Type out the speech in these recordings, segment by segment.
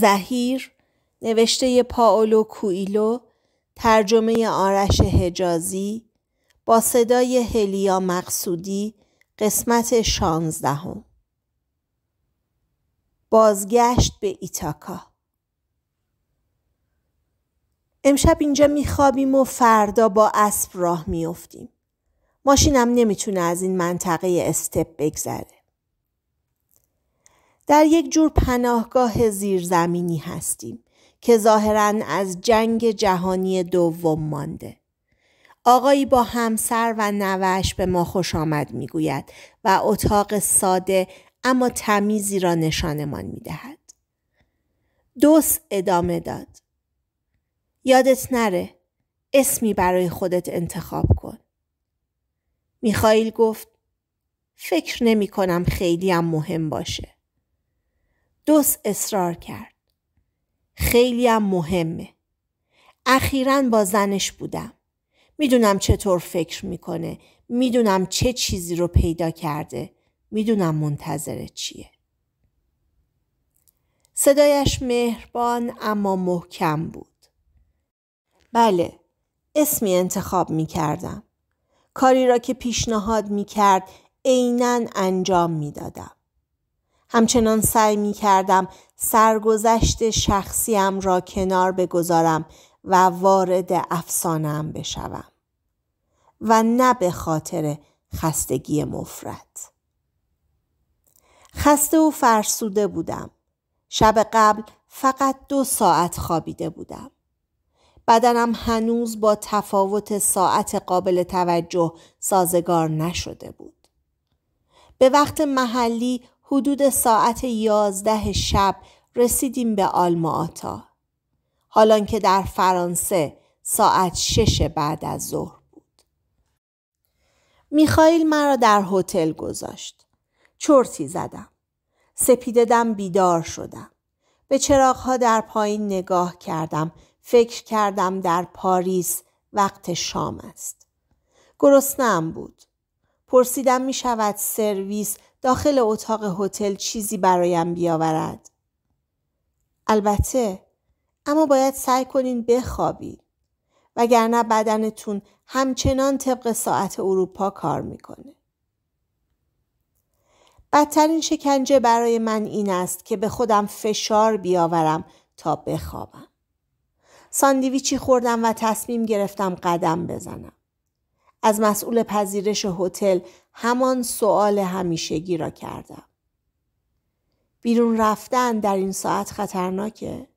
زهیر نوشته پائولو کویلو ترجمه آرش حجازی با صدای هلیا مقصودی قسمت شانزدهم بازگشت به ایتاکا امشب اینجا میخوابیم و فردا با اسب راه میافتیم ماشینم نمیتونه از این منطقه استپ بگذره در یک جور پناهگاه زیرزمینی هستیم که ظاهرا از جنگ جهانی دوم مانده. آقایی با همسر و نوش به ما خوش آمد میگوید و اتاق ساده اما تمیزی را نشانمان دهد. دوس ادامه داد. یادت نره اسمی برای خودت انتخاب کن. میخائیل گفت فکر نمی کنم خیلی هم مهم باشه. دوست اصرار کرد. هم مهمه. اخیرا با زنش بودم. میدونم چطور فکر میکنه. میدونم چه چیزی رو پیدا کرده. میدونم منتظر چیه. صدایش مهربان اما محکم بود. بله، اسمی انتخاب می کاری را که پیشنهاد می کرد عینا انجام می دادم. همچنان سعی می کردم سرگذشت شخصیم را کنار بگذارم و وارد افسانم بشوم و نه به خاطر خستگی مفرد خسته و فرسوده بودم شب قبل فقط دو ساعت خوابیده بودم بدنم هنوز با تفاوت ساعت قابل توجه سازگار نشده بود به وقت محلی حدود ساعت یازده شب رسیدیم به آلماتا. حالان که در فرانسه ساعت شش بعد از ظهر بود. میخائیل مرا در هتل گذاشت. چرتی زدم. سپیددم بیدار شدم. به چراغها در پایین نگاه کردم. فکر کردم در پاریس وقت شام است. گرسنم بود. پرسیدم می شود سرویس داخل اتاق هتل چیزی برایم بیاورد. البته اما باید سعی کنین بخوابید وگرنه بدنتون همچنان طبق ساعت اروپا کار میکنه. بدترین شکنجه برای من این است که به خودم فشار بیاورم تا بخوابم. ساندیویچی خوردم و تصمیم گرفتم قدم بزنم. از مسئول پذیرش هتل همان سؤال همیشگی را کردم. بیرون رفتن در این ساعت خطرناکه؟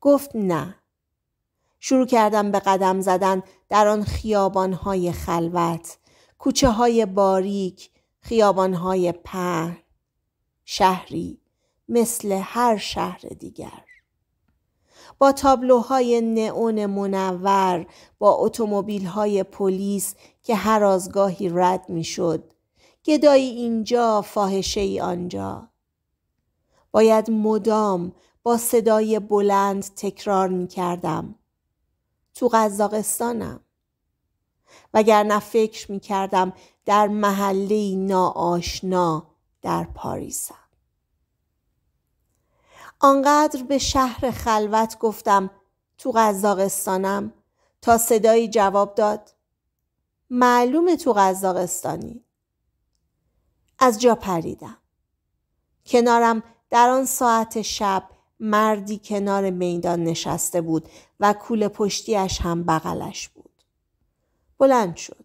گفت نه. شروع کردم به قدم زدن در آن خیابانهای خلوت، کوچه های باریک، خیابانهای پهن، شهری مثل هر شهر دیگر. با تابلوهای نئون منور با اتومبیل‌های پلیس که هر آزگاهی رد میشد گدایی اینجا فاحشه ای آنجا باید مدام با صدای بلند تکرار می کردم. تو قزاقستانم. وگرنه فکر می کردم در محله ناآشنا در پاریسم. آنقدر به شهر خلوت گفتم تو قزاقستانم تا صدایی جواب داد معلوم تو قزاقستانی از جا پریدم کنارم در آن ساعت شب مردی کنار میدان نشسته بود و کول پشتیش هم بغلش بود بلند شد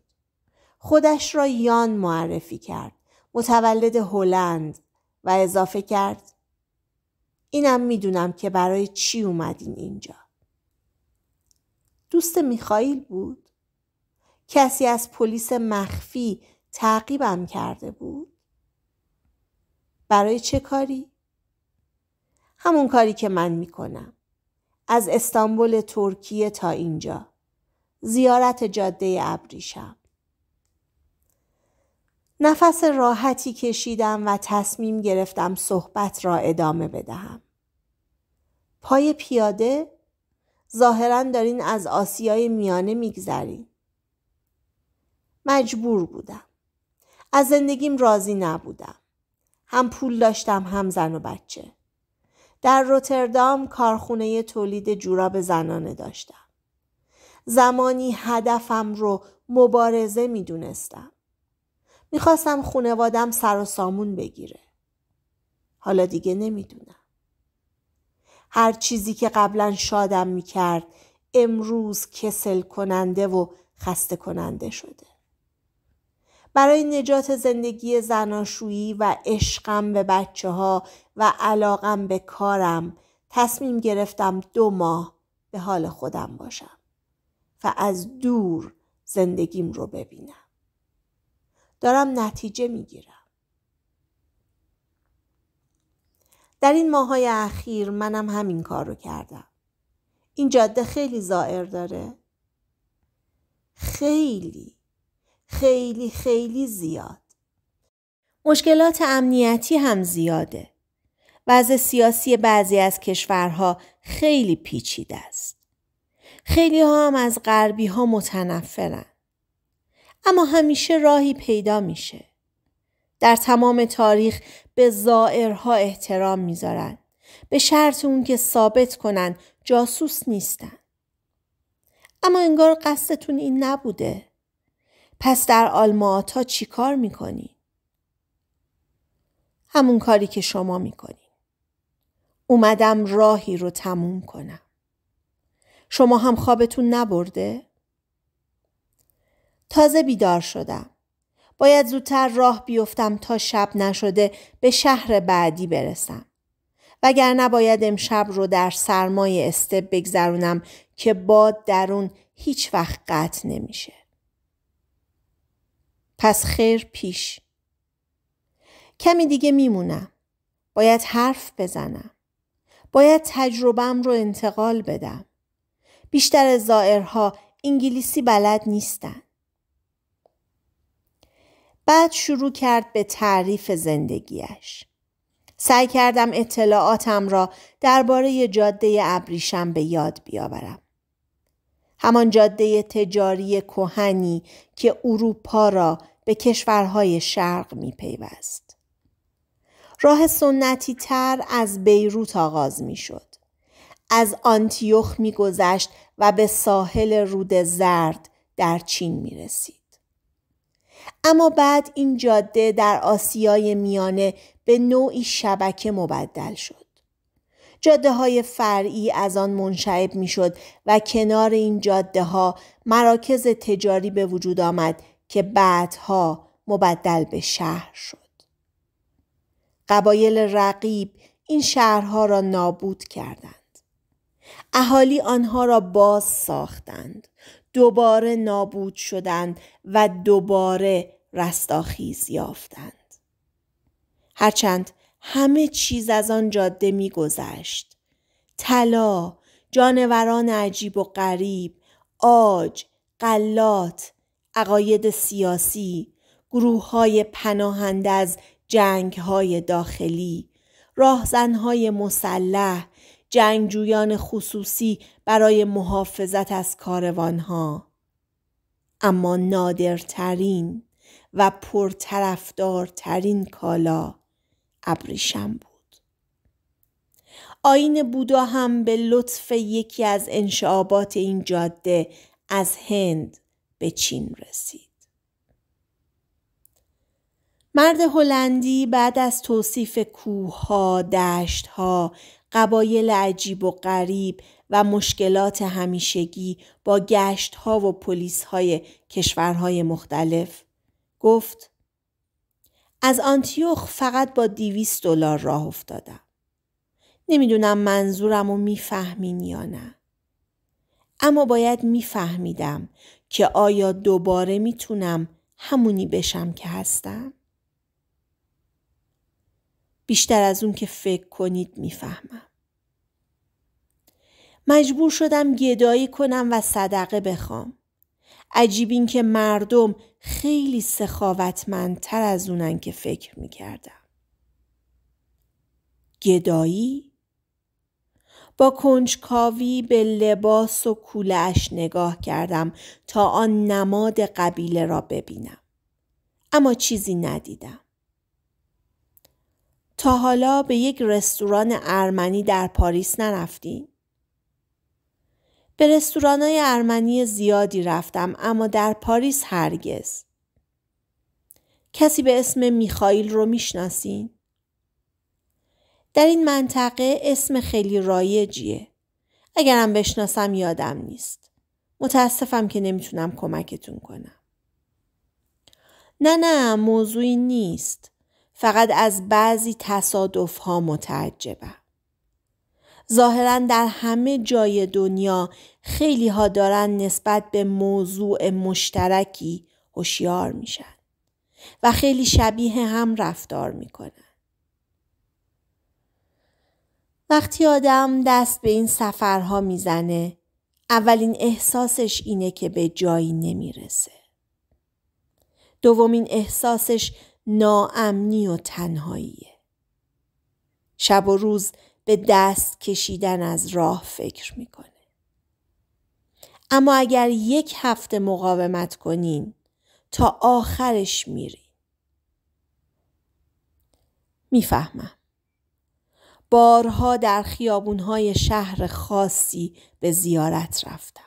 خودش را یان معرفی کرد متولد هلند و اضافه کرد اینم میدونم که برای چی اومدین اینجا. دوست میخایل بود؟ کسی از پلیس مخفی تعقیبم کرده بود؟ برای چه کاری؟ همون کاری که من میکنم. از استانبول ترکیه تا اینجا. زیارت جاده ابریشم. نفس راحتی کشیدم و تصمیم گرفتم صحبت را ادامه بدهم. پای پیاده ظاهرا دارین از آسیای میانه میگذرین مجبور بودم از زندگیم راضی نبودم هم پول داشتم هم زن و بچه در روتردام کارخونه تولید جوراب زنانه داشتم زمانی هدفم رو مبارزه میدونستم میخواستم خونوادم سر و سامون بگیره حالا دیگه نمیدونم هر چیزی که قبلا شادم میکرد امروز کسل کننده و خسته کننده شده برای نجات زندگی زناشویی و عشقم به بچه ها و علاقم به کارم تصمیم گرفتم دو ماه به حال خودم باشم و از دور زندگیم رو ببینم دارم نتیجه میگیرم در این ماهای اخیر منم همین کار رو کردم. این جاده خیلی زائر داره. خیلی خیلی خیلی زیاد. مشکلات امنیتی هم زیاده. وضع سیاسی بعضی از کشورها خیلی پیچیده است. خیلی ها هم از غربی ها متنفرن. اما همیشه راهی پیدا میشه. در تمام تاریخ به زائرها احترام میذارن به شرط اون که ثابت کنن جاسوس نیستن اما انگار قصدتون این نبوده پس در آلماتا چی کار میکنی؟ همون کاری که شما میکنی اومدم راهی رو تموم کنم شما هم خوابتون نبرده؟ تازه بیدار شدم باید زودتر راه بیفتم تا شب نشده به شهر بعدی برسم. وگرنه باید امشب رو در سرمای استب بگذرونم که باد درون هیچ وقت قطع نمیشه. پس خیر پیش. کمی دیگه میمونم. باید حرف بزنم. باید تجربم رو انتقال بدم. بیشتر زائرها انگلیسی بلد نیستن. بعد شروع کرد به تعریف زندگیش. سعی کردم اطلاعاتم را درباره جاده ابریشم به یاد بیاورم. همان جاده تجاری کوهنی که اروپا را به کشورهای شرق می پیوست. راه سنتی تر از بیروت آغاز می شد. از آنتیوخ می گذشت و به ساحل رود زرد در چین می رسید. اما بعد این جاده در آسیای میانه به نوعی شبکه مبدل شد. جاده های فرعی از آن منشعب می شد و کنار این جاده ها مراکز تجاری به وجود آمد که بعدها مبدل به شهر شد. قبایل رقیب این شهرها را نابود کردند. اهالی آنها را باز ساختند. دوباره نابود شدند و دوباره رستاخیز یافتند. هرچند همه چیز از آن جاده میگذشت. طلا، جانوران عجیب و غریب، آج، قلات، عقاید سیاسی، گروه های پناهنده از جنگ های داخلی، راهزن های مسلح، جنگجویان خصوصی برای محافظت از کاروانها اما نادرترین و پرطرفدارترین کالا ابریشم بود آین بودا هم به لطف یکی از انشعابات این جاده از هند به چین رسید مرد هلندی بعد از توصیف کوهها، دشتها قبایل عجیب و غریب و مشکلات همیشگی با گشت ها و پلیس های کشورهای مختلف گفت از آنتیوخ فقط با دیویس دلار راه افتادم نمیدونم منظورم و میفهمین یا نه اما باید میفهمیدم که آیا دوباره میتونم همونی بشم که هستم بیشتر از اون که فکر کنید میفهمم. مجبور شدم گدایی کنم و صدقه بخوام. عجیب این که مردم خیلی سخاوتمندتر از اونن که فکر میکردم. گدایی؟ با کنجکاوی به لباس و کولش نگاه کردم تا آن نماد قبیله را ببینم. اما چیزی ندیدم. تا حالا به یک رستوران ارمنی در پاریس نرفتی؟ به رستوران های ارمنی زیادی رفتم اما در پاریس هرگز. کسی به اسم میخائیل رو میشناسین؟ در این منطقه اسم خیلی رایجیه. اگرم بشناسم یادم نیست. متاسفم که نمیتونم کمکتون کنم. نه نه موضوعی نیست. فقط از بعضی تصادف ها متعجبم. ظاهرا در همه جای دنیا خیلی ها دارن نسبت به موضوع مشترکی هوشیار میشن و خیلی شبیه هم رفتار میکنن. وقتی آدم دست به این سفرها میزنه اولین احساسش اینه که به جایی نمیرسه. دومین احساسش ناامنی و تنهاییه. شب و روز به دست کشیدن از راه فکر میکنه. اما اگر یک هفته مقاومت کنین تا آخرش میرین. میفهمم. بارها در خیابونهای شهر خاصی به زیارت رفتم.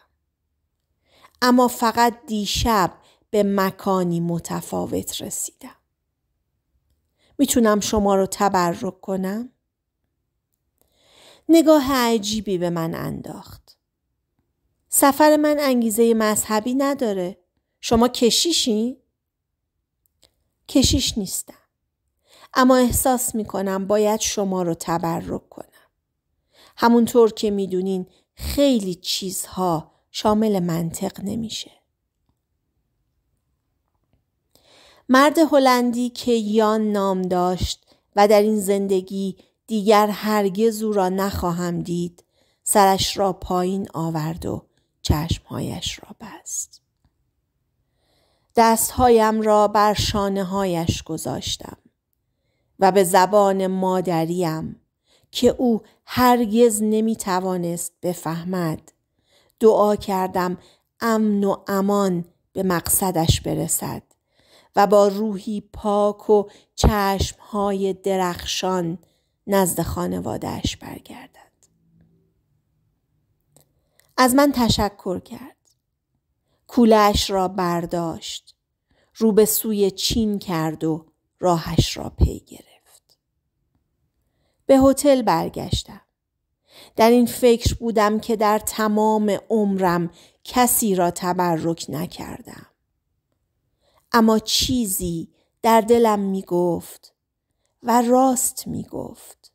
اما فقط دیشب به مکانی متفاوت رسیدم. میتونم شما رو تبرک کنم؟ نگاه عجیبی به من انداخت. سفر من انگیزه مذهبی نداره. شما کشیشی؟ کشیش نیستم. اما احساس میکنم باید شما رو تبرک کنم. همونطور که میدونین خیلی چیزها شامل منطق نمیشه. مرد هلندی که یان نام داشت و در این زندگی دیگر هرگز او را نخواهم دید سرش را پایین آورد و چشمهایش را بست دستهایم را بر شانه هایش گذاشتم و به زبان مادریم که او هرگز نمی توانست بفهمد دعا کردم امن و امان به مقصدش برسد و با روحی پاک و چشمهای درخشان نزد خانوادهش برگردد. از من تشکر کرد. کولش را برداشت. رو به سوی چین کرد و راهش را پی گرفت. به هتل برگشتم. در این فکر بودم که در تمام عمرم کسی را تبرک نکردم. اما چیزی در دلم می گفت و راست می گفت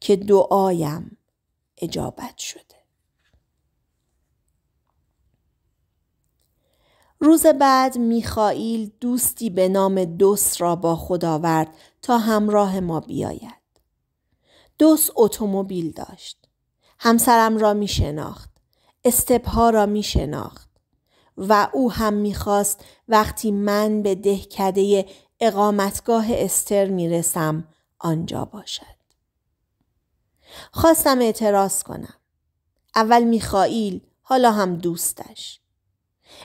که دعایم اجابت شده. روز بعد میخائیل دوستی به نام دوس را با خود آورد تا همراه ما بیاید. دوس اتومبیل داشت. همسرم را می شناخت. استبها را می و او هم میخواست وقتی من به دهکده اقامتگاه استر میرسم آنجا باشد. خواستم اعتراض کنم. اول میخائیل حالا هم دوستش.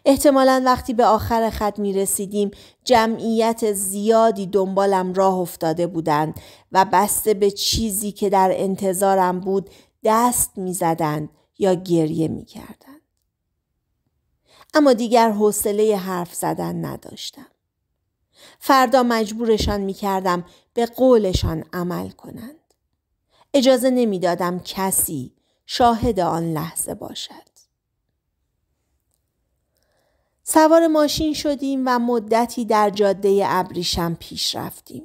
احتمالا وقتی به آخر خط می رسیدیم جمعیت زیادی دنبالم راه افتاده بودند و بسته به چیزی که در انتظارم بود دست می یا گریه می اما دیگر حوصله حرف زدن نداشتم. فردا مجبورشان می کردم به قولشان عمل کنند. اجازه نمیدادم کسی شاهد آن لحظه باشد. سوار ماشین شدیم و مدتی در جاده ابریشم پیش رفتیم.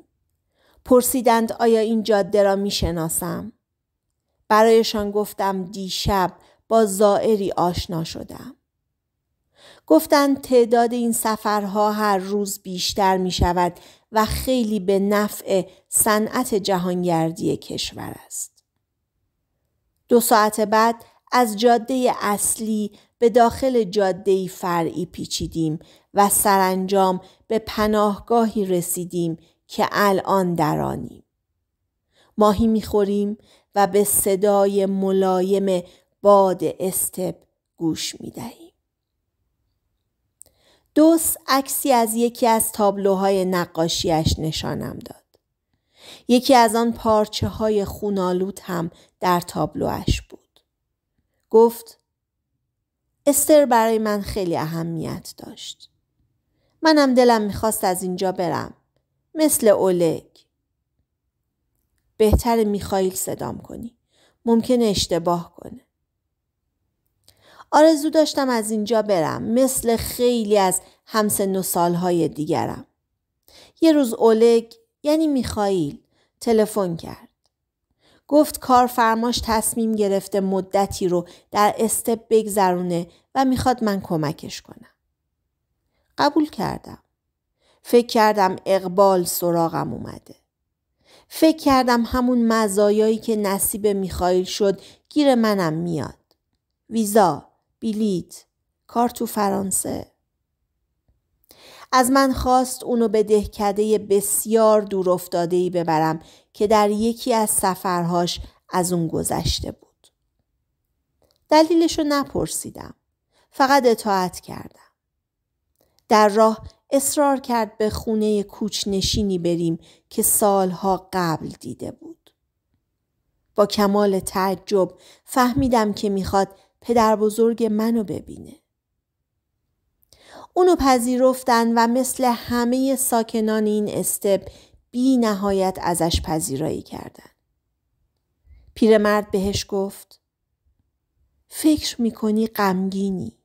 پرسیدند آیا این جاده را می شناسم؟ برایشان گفتم دیشب با زائری آشنا شدم. گفتند تعداد این سفرها هر روز بیشتر می شود و خیلی به نفع صنعت جهانگردی کشور است. دو ساعت بعد از جاده اصلی به داخل جاده فرعی پیچیدیم و سرانجام به پناهگاهی رسیدیم که الان آنیم. ماهی میخوریم و به صدای ملایم باد استپ گوش دهیم. دوس عکسی از یکی از تابلوهای نقاشیش نشانم داد. یکی از آن پارچه های خونالود هم در تابلوش بود. گفت استر برای من خیلی اهمیت داشت. منم دلم میخواست از اینجا برم. مثل اولگ. بهتر میخائیل صدام کنی. ممکن اشتباه کنه. آرزو داشتم از اینجا برم مثل خیلی از همسن و سالهای دیگرم. یه روز اولگ یعنی میخاییل تلفن کرد. گفت کارفرماش تصمیم گرفته مدتی رو در استپ بگذرونه و میخواد من کمکش کنم. قبول کردم. فکر کردم اقبال سراغم اومده. فکر کردم همون مزایایی که نصیب میخایل شد گیر منم میاد. ویزا، بیلیت، کار تو فرانسه از من خواست اونو به دهکده بسیار دور افتاده ای ببرم که در یکی از سفرهاش از اون گذشته بود. دلیلشو نپرسیدم. فقط اطاعت کردم. در راه اصرار کرد به خونه نشینی بریم که سالها قبل دیده بود. با کمال تعجب فهمیدم که میخواد پدر بزرگ منو ببینه. اونو پذیرفتن و مثل همه ساکنان این استب بی نهایت ازش پذیرایی کردن. پیرمرد بهش گفت فکر میکنی غمگینی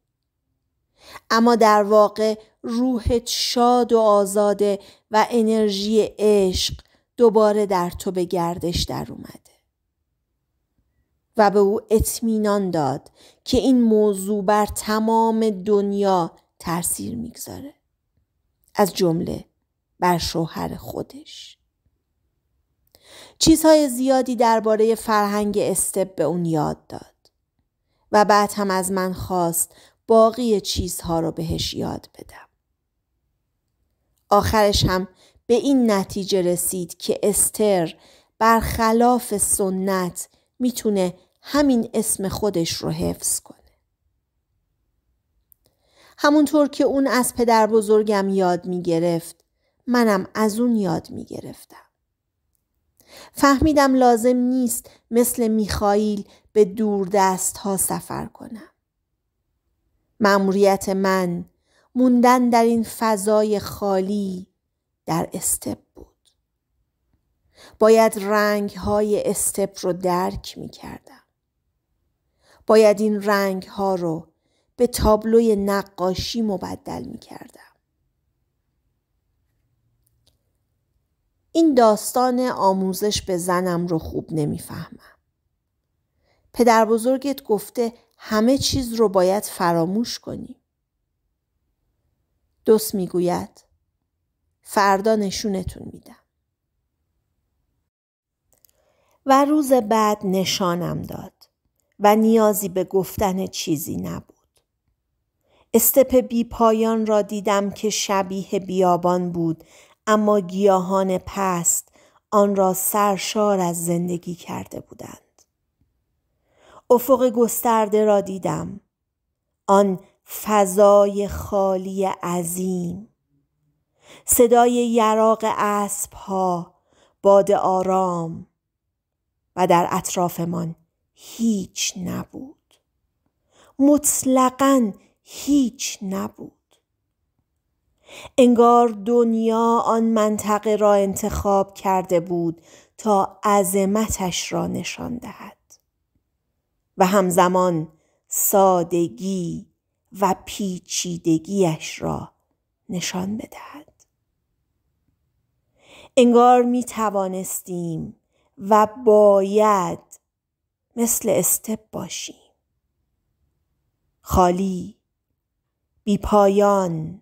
اما در واقع روحت شاد و آزاده و انرژی عشق دوباره در تو به گردش در اومده. و به او اطمینان داد که این موضوع بر تمام دنیا تاثیر میگذاره از جمله بر شوهر خودش چیزهای زیادی درباره فرهنگ استب به اون یاد داد و بعد هم از من خواست باقی چیزها رو بهش یاد بدم آخرش هم به این نتیجه رسید که استر برخلاف سنت میتونه همین اسم خودش رو حفظ کنه. همونطور که اون از پدر بزرگم یاد می گرفت منم از اون یاد می گرفتم. فهمیدم لازم نیست مثل میخائیل به دور دست ها سفر کنم. مأموریت من موندن در این فضای خالی در استپ بود. باید رنگ های استپ رو درک می کردم. باید این رنگ ها رو به تابلوی نقاشی مبدل می کردم. این داستان آموزش به زنم رو خوب نمیفهمم. پدر بزرگت گفته همه چیز رو باید فراموش کنی. دوست میگوید فردا نشونتون میدم. و روز بعد نشانم داد. و نیازی به گفتن چیزی نبود. استپ بی پایان را دیدم که شبیه بیابان بود اما گیاهان پست آن را سرشار از زندگی کرده بودند. افق گسترده را دیدم. آن فضای خالی عظیم. صدای یراق اسب ها، باد آرام و در اطرافمان هیچ نبود مطلقا هیچ نبود انگار دنیا آن منطقه را انتخاب کرده بود تا عظمتش را نشان دهد و همزمان سادگی و پیچیدگیش را نشان بدهد انگار می توانستیم و باید مثل استپ باشیم خالی بی پایان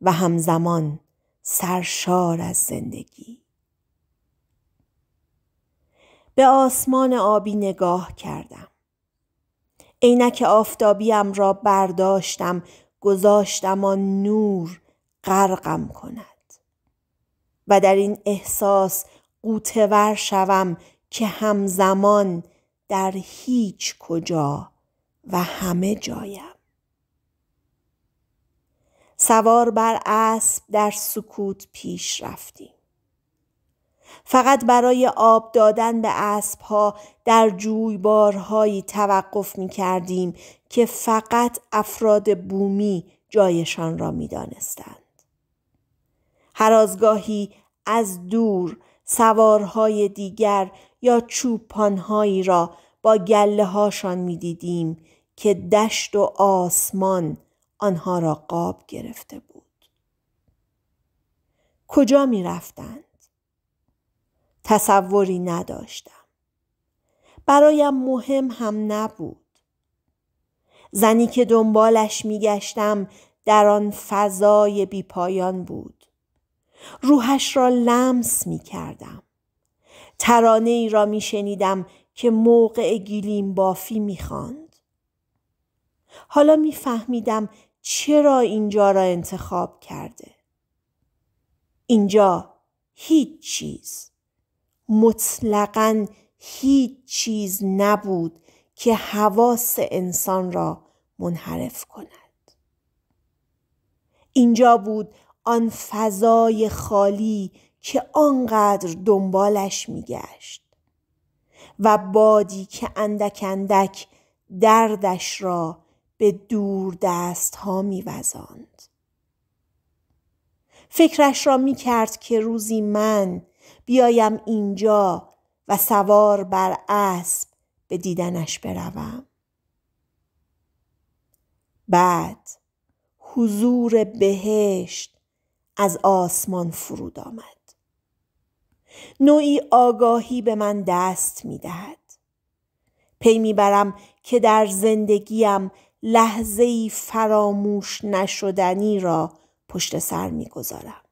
و همزمان سرشار از زندگی به آسمان آبی نگاه کردم عینک آفتابیم را برداشتم گذاشتم آن نور غرقم کند و در این احساس قوتور شوم که همزمان در هیچ کجا و همه جایم سوار بر اسب در سکوت پیش رفتیم فقط برای آب دادن به ها در جویبارهایی توقف می کردیم که فقط افراد بومی جایشان را می دانستند. هر از دور سوارهای دیگر یا چوپانهایی را با گله هاشان می دیدیم که دشت و آسمان آنها را قاب گرفته بود. کجا می رفتند؟ تصوری نداشتم. برایم مهم هم نبود. زنی که دنبالش می گشتم در آن فضای بیپایان بود. روحش را لمس می کردم. ترانه ای را می شنیدم که موقع گیلیم بافی می خاند. حالا می فهمیدم چرا اینجا را انتخاب کرده. اینجا هیچ چیز مطلقا هیچ چیز نبود که حواس انسان را منحرف کند. اینجا بود آن فضای خالی که آنقدر دنبالش میگشت و بادی که اندک اندک دردش را به دور دست ها میوزاند. فکرش را میکرد که روزی من بیایم اینجا و سوار بر اسب به دیدنش بروم. بعد حضور بهشت از آسمان فرود آمد نوعی آگاهی به من دست می دهد پی میبرم که در زندگیم لحظه فراموش نشدنی را پشت سر گذارم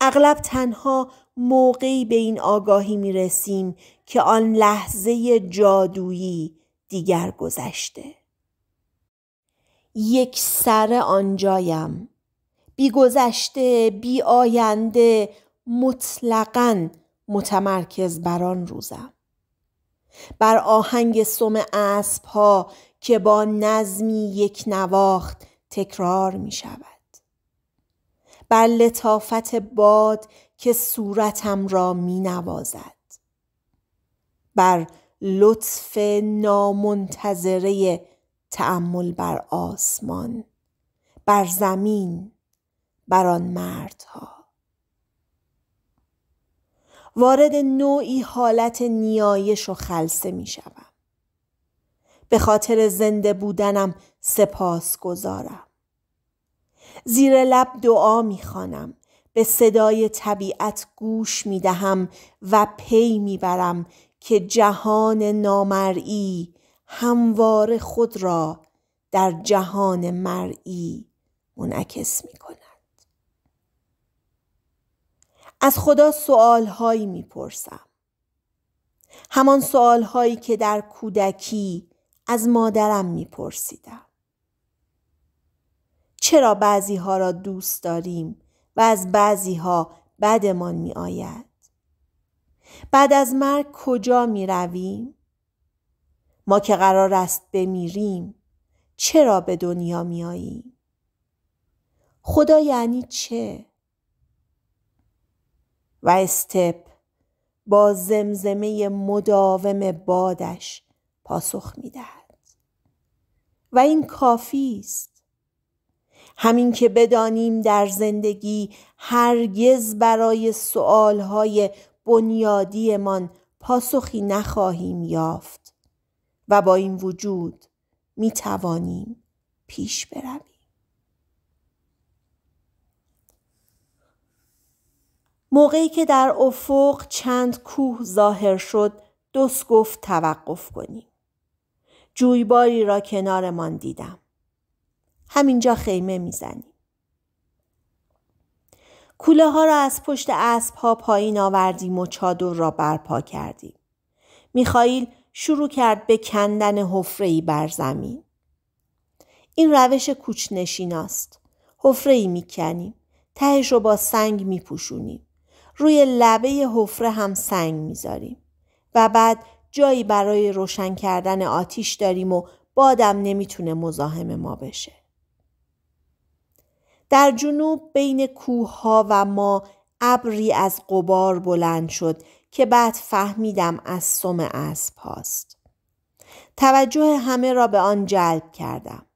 اغلب تنها موقعی به این آگاهی می رسیم که آن لحظه جادویی دیگر گذشته یک سر آنجایم بی گذشته بی آینده مطلقا متمرکز بر آن روزم بر آهنگ سم اسب ها که با نظمی یک نواخت تکرار می شود بر لطافت باد که صورتم را می نوازد بر لطف نامنتظره تعمل بر آسمان بر زمین بر آن مردها وارد نوعی حالت نیایش و خلصه می شوم به خاطر زنده بودنم سپاس گذارم. زیر لب دعا می خانم. به صدای طبیعت گوش می دهم و پی می برم که جهان نامرئی هموار خود را در جهان مرئی منعکس می کنم. از خدا سوال هایی میپرسم همان سوال هایی که در کودکی از مادرم میپرسیدم چرا بعضی ها را دوست داریم و از بعضی ها بدمان می آید؟ بعد از مرگ کجا می رویم؟ ما که قرار است بمیریم چرا به دنیا می آییم؟ خدا یعنی چه؟ و استپ با زمزمه مداوم بادش پاسخ میدهد و این کافی است همین که بدانیم در زندگی هرگز برای سؤالهای بنیادیمان پاسخی نخواهیم یافت و با این وجود می توانیم پیش برویم موقعی که در افق چند کوه ظاهر شد دوست گفت توقف کنیم. جویباری را کنارمان دیدم. همینجا خیمه میزنیم. کوله ها را از پشت اسب ها پایین آوردیم و چادر را برپا کردیم. میخائیل شروع کرد به کندن حفره بر زمین. این روش کوچ نشیناست. حفره ای میکنیم. تهش رو با سنگ میپوشونیم. روی لبه حفره هم سنگ میذاریم و بعد جایی برای روشن کردن آتیش داریم و بادم نمیتونه مزاحم ما بشه. در جنوب بین کوه ها و ما ابری از قبار بلند شد که بعد فهمیدم از سم اسب هاست. توجه همه را به آن جلب کردم.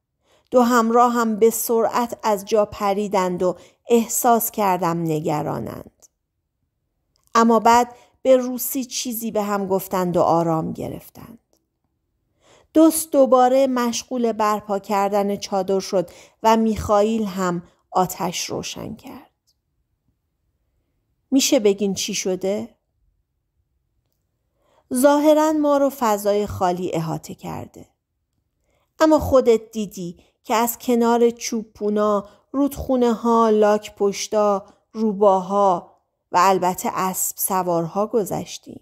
دو همراه هم به سرعت از جا پریدند و احساس کردم نگرانند. اما بعد به روسی چیزی به هم گفتند و آرام گرفتند. دوست دوباره مشغول برپا کردن چادر شد و میخائیل هم آتش روشن کرد. میشه بگین چی شده؟ ظاهرا ما رو فضای خالی احاطه کرده. اما خودت دیدی که از کنار پونا، رودخونه ها، لاک پشتا، روباها، البته اسب سوارها گذشتیم.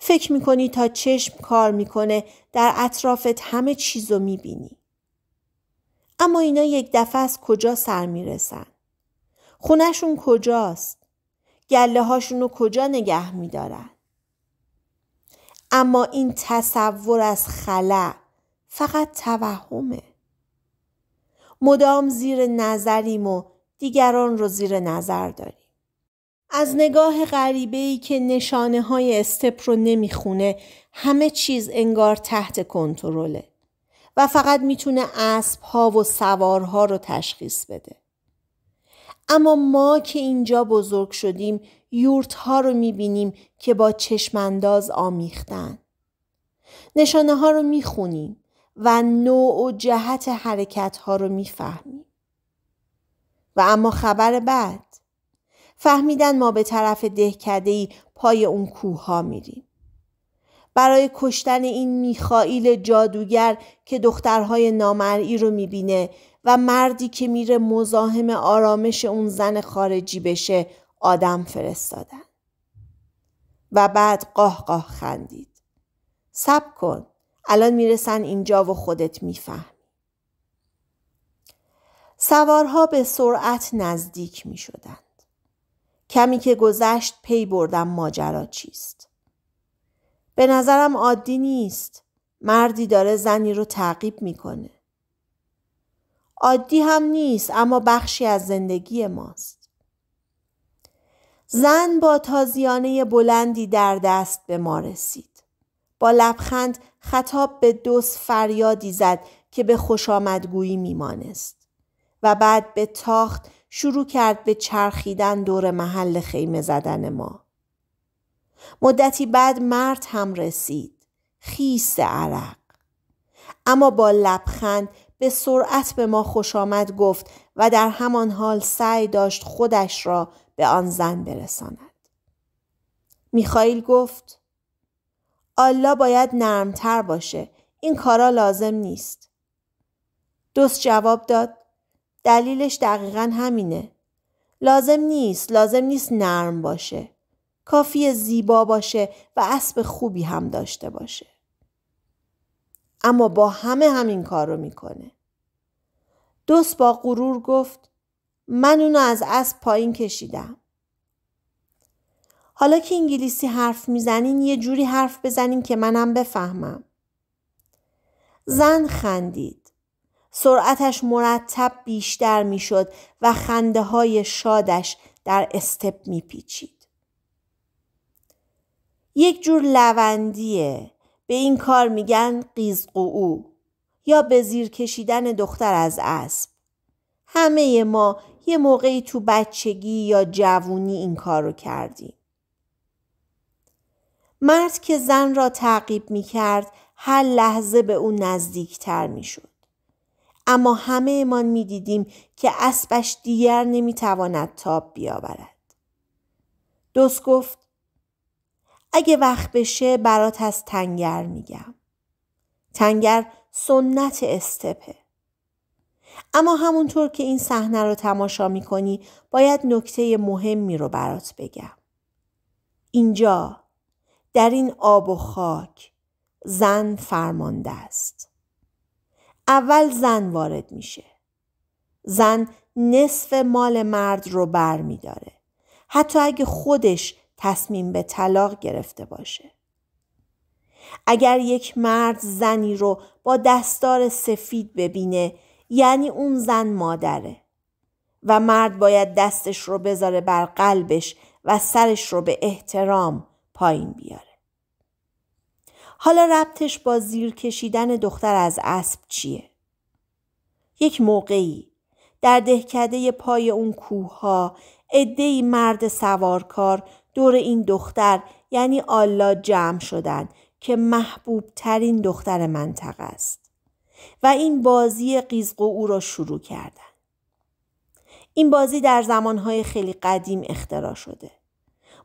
فکر میکنی تا چشم کار میکنه در اطرافت همه چیزو میبینی. اما اینا یک دفعه از کجا سر میرسن؟ خونشون کجاست؟ گله هاشونو کجا نگه میدارن؟ اما این تصور از خلع فقط توهمه. مدام زیر نظریم و دیگران رو زیر نظر داریم. از نگاه غریبه ای که نشانه های استپ رو نمیخونه همه چیز انگار تحت کنترله و فقط میتونه اسب ها و سوارها رو تشخیص بده. اما ما که اینجا بزرگ شدیم یورت ها رو میبینیم که با چشمانداز آمیختن. نشانه ها رو میخونیم و نوع و جهت حرکت ها رو میفهمیم. و اما خبر بعد فهمیدن ما به طرف ای پای اون کوه ها میریم. برای کشتن این میخائیل جادوگر که دخترهای نامرئی رو میبینه و مردی که میره مزاحم آرامش اون زن خارجی بشه آدم فرستادن. و بعد قاه قاه خندید. سب کن. الان میرسن اینجا و خودت میفهم. سوارها به سرعت نزدیک میشدن. کمی که گذشت پی بردم ماجرا چیست. به نظرم عادی نیست. مردی داره زنی رو تعقیب میکنه. عادی هم نیست اما بخشی از زندگی ماست. زن با تازیانه بلندی در دست به ما رسید. با لبخند خطاب به دوست فریادی زد که به خوش آمدگویی میمانست و بعد به تاخت شروع کرد به چرخیدن دور محل خیمه زدن ما. مدتی بعد مرد هم رسید. خیس عرق. اما با لبخند به سرعت به ما خوش آمد گفت و در همان حال سعی داشت خودش را به آن زن برساند. میخائیل گفت آلا باید نرمتر باشه. این کارا لازم نیست. دوست جواب داد دلیلش دقیقا همینه. لازم نیست، لازم نیست نرم باشه. کافی زیبا باشه و اسب خوبی هم داشته باشه. اما با همه همین کار رو میکنه. دوست با غرور گفت من اونو از اسب پایین کشیدم. حالا که انگلیسی حرف میزنین یه جوری حرف بزنین که منم بفهمم. زن خندید. سرعتش مرتب بیشتر میشد و خنده های شادش در استپ میپیچید. یک جور لوندیه به این کار میگن قیزقو یا به زیر کشیدن دختر از اسب. همه ما یه موقعی تو بچگی یا جوونی این کار رو کردیم. مرد که زن را تعقیب می کرد هر لحظه به او نزدیکتر می شود. اما همه امان می دیدیم که اسبش دیگر نمی تواند تاب بیاورد. دوست گفت اگه وقت بشه برات از تنگر میگم. تنگر سنت استپه. اما همونطور که این صحنه رو تماشا می کنی باید نکته مهمی رو برات بگم. اینجا در این آب و خاک زن فرمانده است. اول زن وارد میشه. زن نصف مال مرد رو بر می داره. حتی اگه خودش تصمیم به طلاق گرفته باشه. اگر یک مرد زنی رو با دستار سفید ببینه یعنی اون زن مادره و مرد باید دستش رو بذاره بر قلبش و سرش رو به احترام پایین بیاره. حالا ربطش با زیر کشیدن دختر از اسب چیه؟ یک موقعی در دهکده پای اون کوه ها مرد سوارکار دور این دختر یعنی آلا جمع شدن که محبوب ترین دختر منطقه است و این بازی قیزقو او را شروع کردن. این بازی در زمانهای خیلی قدیم اختراع شده.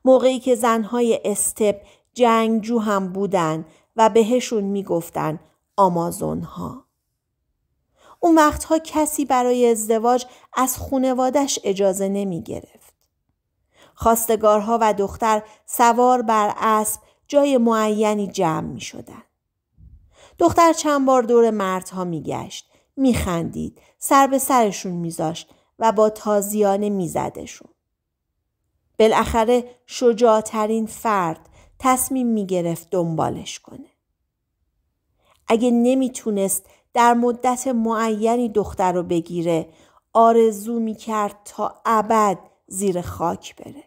موقعی که زنهای استپ جنگجو هم بودند. و بهشون میگفتن آمازون ها. اون وقتها کسی برای ازدواج از خونوادش اجازه نمی گرفت. خواستگارها و دختر سوار بر اسب جای معینی جمع می شدن. دختر چند بار دور مردها می گشت. می خندید. سر به سرشون زاشت و با تازیانه زدشون بالاخره شجاعترین فرد تصمیم میگرفت دنبالش کنه. اگه نمیتونست در مدت معینی دختر رو بگیره آرزو میکرد تا ابد زیر خاک بره.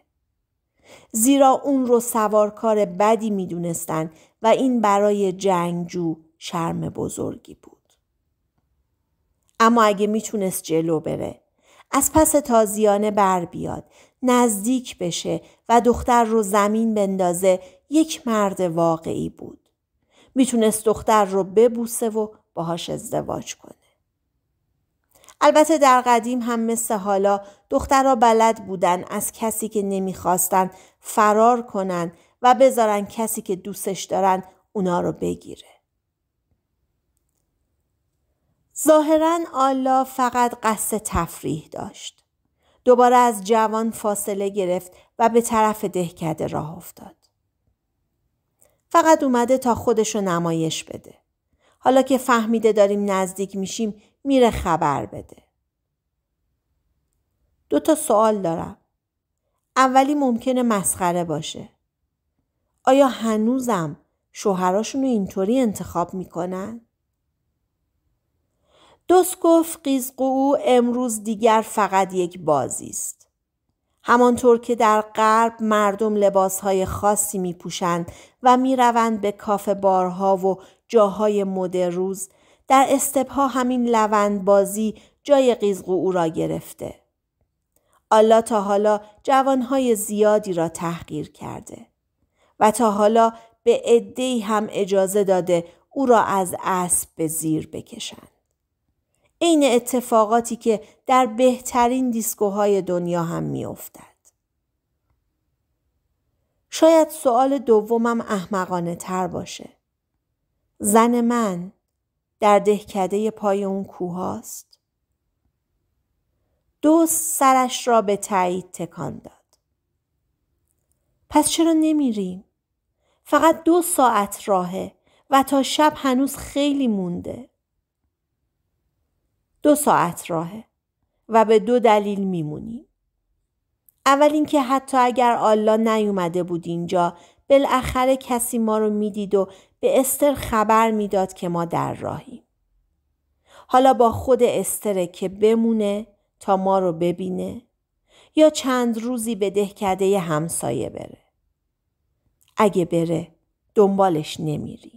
زیرا اون رو سوارکار بدی میدونستن و این برای جنگجو شرم بزرگی بود. اما اگه میتونست جلو بره از پس تازیانه بر بیاد نزدیک بشه و دختر رو زمین بندازه یک مرد واقعی بود. میتونست دختر رو ببوسه و باهاش ازدواج کنه. البته در قدیم هم مثل حالا دخترها بلد بودن از کسی که نمیخواستن فرار کنن و بذارن کسی که دوستش دارن اونا رو بگیره. ظاهرا آلا فقط قصد تفریح داشت. دوباره از جوان فاصله گرفت و به طرف دهکده راه افتاد. فقط اومده تا خودش رو نمایش بده. حالا که فهمیده داریم نزدیک میشیم میره خبر بده. دو تا سوال دارم. اولی ممکنه مسخره باشه. آیا هنوزم شوهراشون رو اینطوری انتخاب میکنن؟ دوست گفت قیزقو امروز دیگر فقط یک بازی است. همانطور که در غرب مردم لباسهای خاصی می پوشند و می روند به کاف بارها و جاهای مد روز در استبها همین لوند بازی جای قیزقو او را گرفته. آلا تا حالا جوانهای زیادی را تحقیر کرده و تا حالا به عدهای هم اجازه داده او را از اسب به زیر بکشند. عین اتفاقاتی که در بهترین دیسکوهای دنیا هم میافتد. شاید سوال دومم احمقانه تر باشه. زن من در دهکده پای اون کوهاست. دوست سرش را به تایید تکان داد. پس چرا نمیریم؟ فقط دو ساعت راهه و تا شب هنوز خیلی مونده. دو ساعت راهه و به دو دلیل میمونیم. اول اینکه حتی اگر آلا نیومده بود اینجا بالاخره کسی ما رو میدید و به استر خبر میداد که ما در راهیم. حالا با خود استره که بمونه تا ما رو ببینه یا چند روزی به دهکده همسایه بره. اگه بره دنبالش نمیری.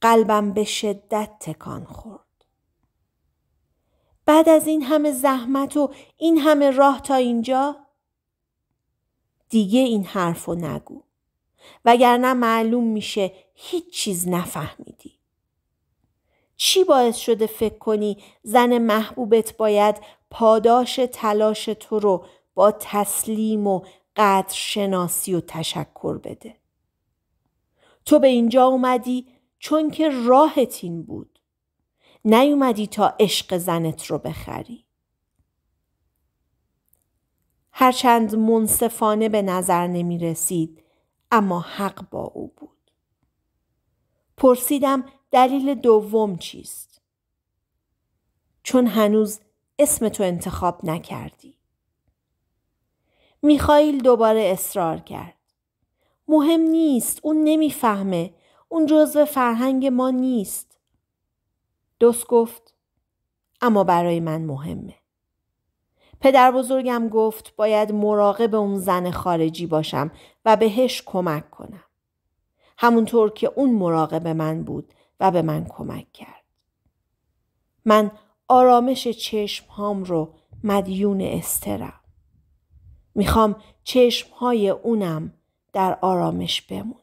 قلبم به شدت تکان خورد. بعد از این همه زحمت و این همه راه تا اینجا دیگه این حرف رو نگو وگرنه معلوم میشه هیچ چیز نفهمیدی. چی باعث شده فکر کنی زن محبوبت باید پاداش تلاش تو رو با تسلیم و قدر شناسی و تشکر بده؟ تو به اینجا اومدی چون که راهت این بود نیومدی تا عشق زنت رو بخری هرچند منصفانه به نظر نمی رسید اما حق با او بود پرسیدم دلیل دوم چیست چون هنوز اسم تو انتخاب نکردی میخائیل دوباره اصرار کرد مهم نیست اون نمیفهمه اون جزء فرهنگ ما نیست. دوست گفت اما برای من مهمه. پدر بزرگم گفت باید مراقب اون زن خارجی باشم و بهش کمک کنم. همونطور که اون مراقب من بود و به من کمک کرد. من آرامش چشم هام رو مدیون استرم. میخوام چشم های اونم در آرامش بمونه.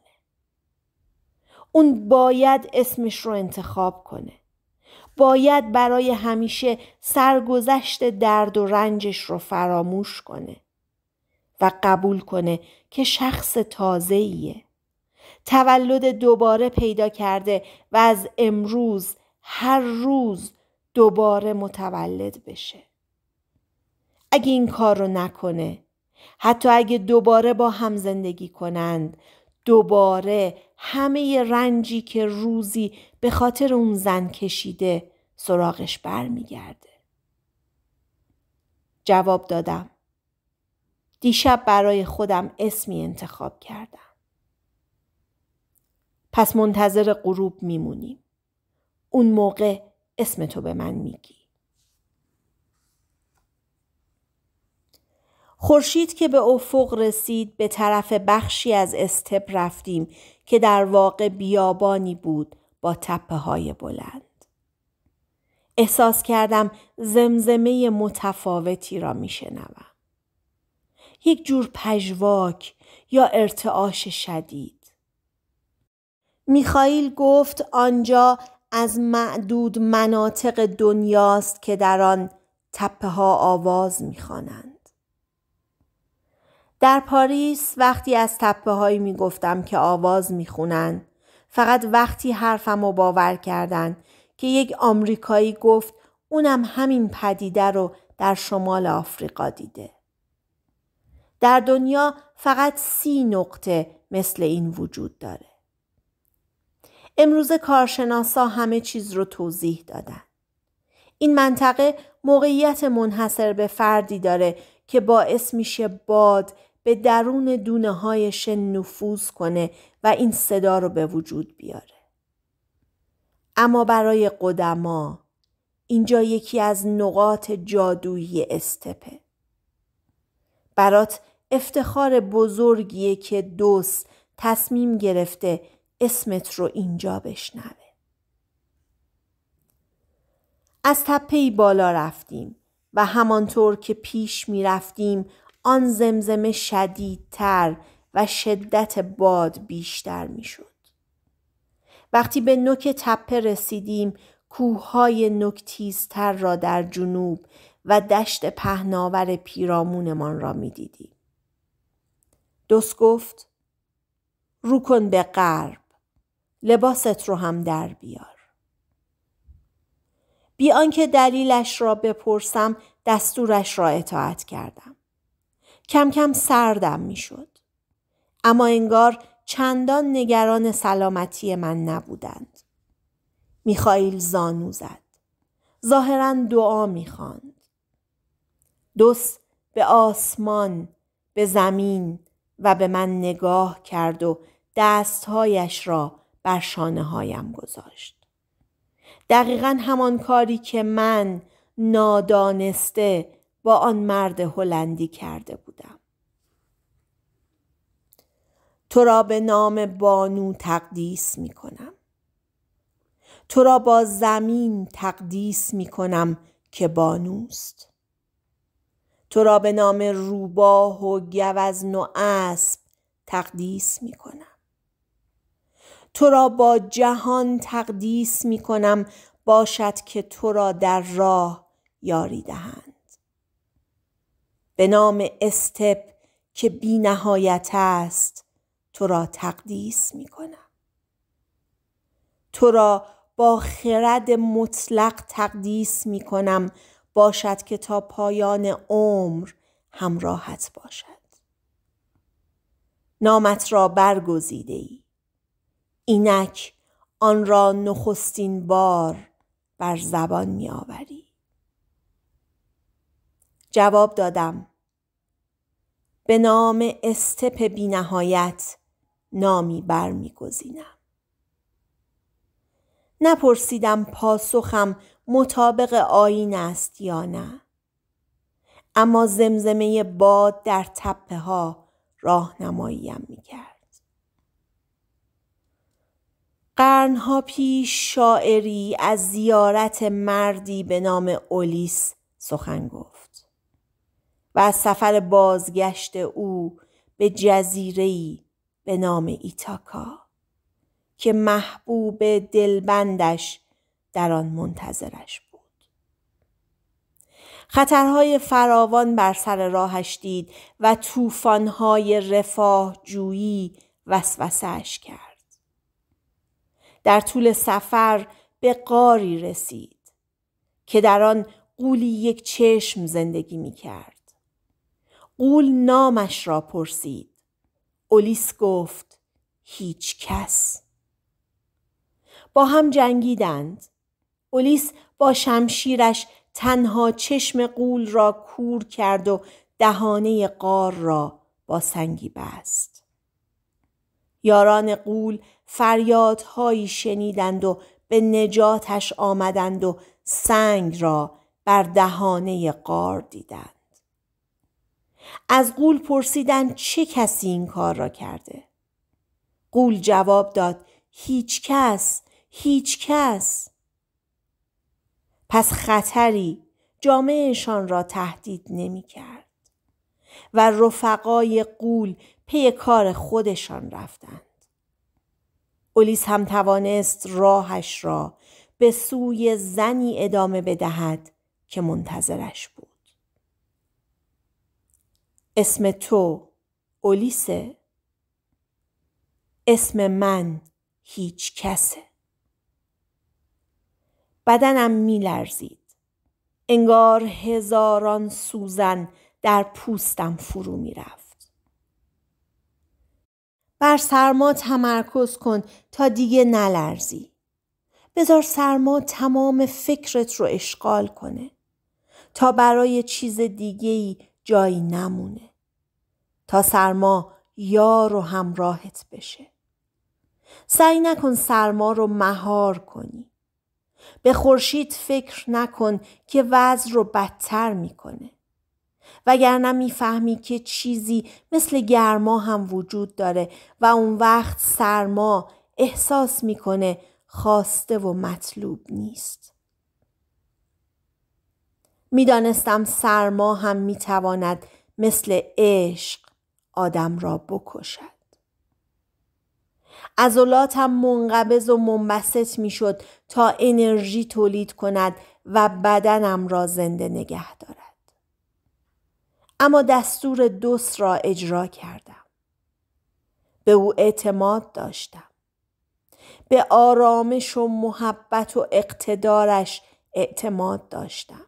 اون باید اسمش رو انتخاب کنه. باید برای همیشه سرگذشت درد و رنجش رو فراموش کنه و قبول کنه که شخص تازه ایه. تولد دوباره پیدا کرده و از امروز هر روز دوباره متولد بشه. اگه این کار رو نکنه حتی اگه دوباره با هم زندگی کنند دوباره همه رنجی که روزی به خاطر اون زن کشیده سراغش برمیگرده. جواب دادم. دیشب برای خودم اسمی انتخاب کردم. پس منتظر غروب میمونیم. اون موقع اسم تو به من میگی. خورشید که به افق رسید به طرف بخشی از استپ رفتیم که در واقع بیابانی بود با تپه های بلند. احساس کردم زمزمه متفاوتی را می شنوم. یک جور پژواک یا ارتعاش شدید. میخائیل گفت آنجا از معدود مناطق دنیاست که در آن تپه ها آواز میخوانند. در پاریس وقتی از تپه هایی می گفتم که آواز می خونن. فقط وقتی حرفم رو باور کردن که یک آمریکایی گفت اونم همین پدیده رو در شمال آفریقا دیده. در دنیا فقط سی نقطه مثل این وجود داره. امروز کارشناسا همه چیز رو توضیح دادن. این منطقه موقعیت منحصر به فردی داره که باعث میشه باد، به درون دونه های نفوذ کنه و این صدا رو به وجود بیاره. اما برای قدما اینجا یکی از نقاط جادویی استپه. برات افتخار بزرگیه که دوست تصمیم گرفته اسمت رو اینجا بشنوه. از تپهی بالا رفتیم و همانطور که پیش می رفتیم آن زمزمه شدیدتر و شدت باد بیشتر میشد. وقتی به نوک تپه رسیدیم کوههای نکتیزتر را در جنوب و دشت پهناور پیرامونمان را میدیدیم. دوست گفت رو کن به غرب لباست رو هم در بیار. بی آنکه دلیلش را بپرسم دستورش را اطاعت کردم. کم کم سردم می شد اما انگار چندان نگران سلامتی من نبودند. میخائیل زانو زد. ظاهرا دعا میخواند. دوست به آسمان، به زمین و به من نگاه کرد و دستهایش را بر شانه هایم گذاشت. دقیقا همان کاری که من نادانسته با آن مرد هلندی کرده بودم. تو را به نام بانو تقدیس می کنم. تو را با زمین تقدیس می کنم که بانوست. تو را به نام روباه و گوزن و اسب تقدیس می کنم. تو را با جهان تقدیس می کنم باشد که تو را در راه یاری دهند. به نام استپ که بی نهایت است تو را تقدیس می کنم. تو را با خرد مطلق تقدیس می کنم باشد که تا پایان عمر همراهت باشد. نامت را برگزیده ای. اینک آن را نخستین بار بر زبان می آوری. جواب دادم به نام استپ بینهایت نامی برمیگزینم نپرسیدم پاسخم مطابق آین است یا نه اما زمزمه باد در تپه ها راهنماییم میکرد قرنها پیش شاعری از زیارت مردی به نام اولیس سخن گفت و از سفر بازگشت او به جزیره‌ای به نام ایتاکا که محبوب دلبندش در آن منتظرش بود. خطرهای فراوان بر سر راهش دید و توفانهای رفاه جویی وسوسهش کرد. در طول سفر به قاری رسید که در آن قولی یک چشم زندگی می کرد. قول نامش را پرسید. اولیس گفت هیچ کس. با هم جنگیدند. اولیس با شمشیرش تنها چشم قول را کور کرد و دهانه قار را با سنگی بست. یاران قول فریادهایی شنیدند و به نجاتش آمدند و سنگ را بر دهانه قار دیدند. از قول پرسیدن چه کسی این کار را کرده قول جواب داد هیچ کس هیچ کس پس خطری جامعهشان را تهدید نمی کرد و رفقای قول پی کار خودشان رفتند. اولیس هم توانست راهش را به سوی زنی ادامه بدهد که منتظرش بود. اسم تو اولیسه اسم من هیچ کسه بدنم میلرزید انگار هزاران سوزن در پوستم فرو میرفت بر سرما تمرکز کن تا دیگه نلرزی بذار سرما تمام فکرت رو اشغال کنه تا برای چیز دیگه ای جایی نمونه تا سرما یار و همراهت بشه سعی نکن سرما رو مهار کنی به خورشید فکر نکن که وضع رو بدتر میکنه وگرنه میفهمی که چیزی مثل گرما هم وجود داره و اون وقت سرما احساس میکنه خواسته و مطلوب نیست میدانستم سرما هم میتواند مثل عشق آدم را بکشد عضلاتم منقبض و منبسط میشد تا انرژی تولید کند و بدنم را زنده نگه دارد اما دستور دوست را اجرا کردم به او اعتماد داشتم به آرامش و محبت و اقتدارش اعتماد داشتم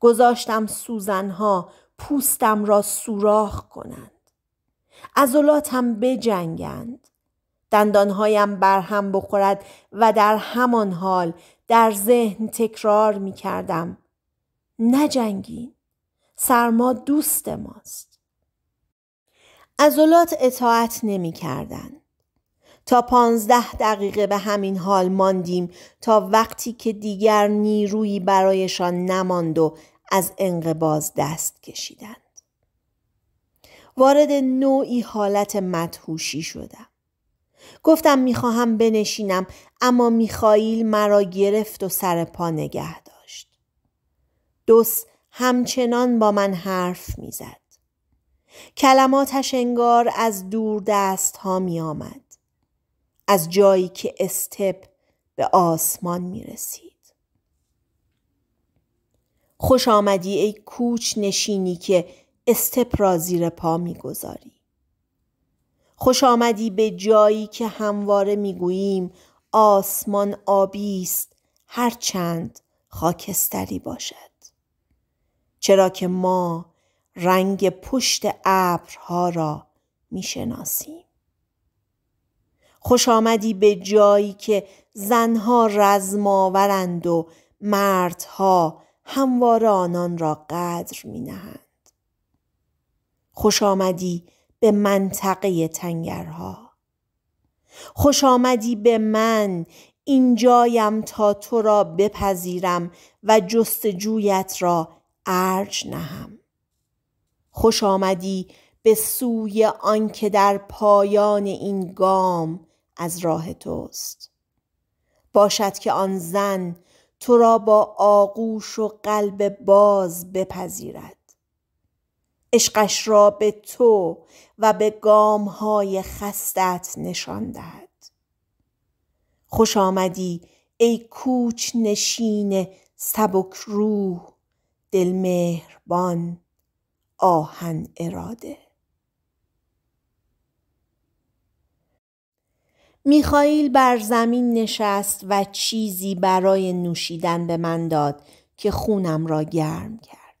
گذاشتم سوزنها پوستم را سوراخ کنند عضلاتم بجنگند دندانهایم برهم بخورد و در همان حال در ذهن تکرار می کردم نجنگین سرما دوست ماست عضلات اطاعت نمی تا پانزده دقیقه به همین حال ماندیم تا وقتی که دیگر نیرویی برایشان نماند و از انقباز دست کشیدند. وارد نوعی حالت مدهوشی شدم. گفتم میخواهم بنشینم اما میخاییل مرا گرفت و سر پا نگه داشت. دوست همچنان با من حرف میزد. کلماتش انگار از دور دست ها از جایی که استپ به آسمان می رسید. خوش آمدی ای کوچ نشینی که استپ را زیر پا می گذاری. خوش آمدی به جایی که همواره می گوییم آسمان آبی است هرچند خاکستری باشد. چرا که ما رنگ پشت ابرها را می شناسیم. خوش آمدی به جایی که زنها رزماورند و مردها هموار آنان را قدر می نهند. خوش آمدی به منطقه تنگرها. خوش آمدی به من اینجایم تا تو را بپذیرم و جستجویت را ارج نهم. خوش آمدی به سوی آنکه در پایان این گام از راه توست باشد که آن زن تو را با آغوش و قلب باز بپذیرد عشقش را به تو و به گامهای خستت نشان دهد خوش آمدی ای کوچ نشین سبک روح دل مهربان آهن اراده میخائیل بر زمین نشست و چیزی برای نوشیدن به من داد که خونم را گرم کرد.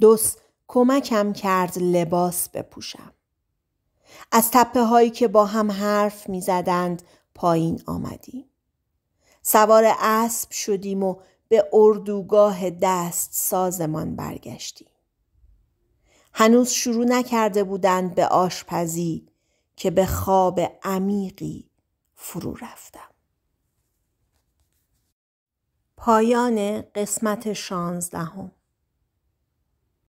دوست کمکم کرد لباس بپوشم. از تپه هایی که با هم حرف میزدند پایین آمدیم. سوار اسب شدیم و به اردوگاه دست سازمان برگشتیم. هنوز شروع نکرده بودند به آشپزی که به خواب عمیقی فرو رفتم پایان قسمت شانزدهم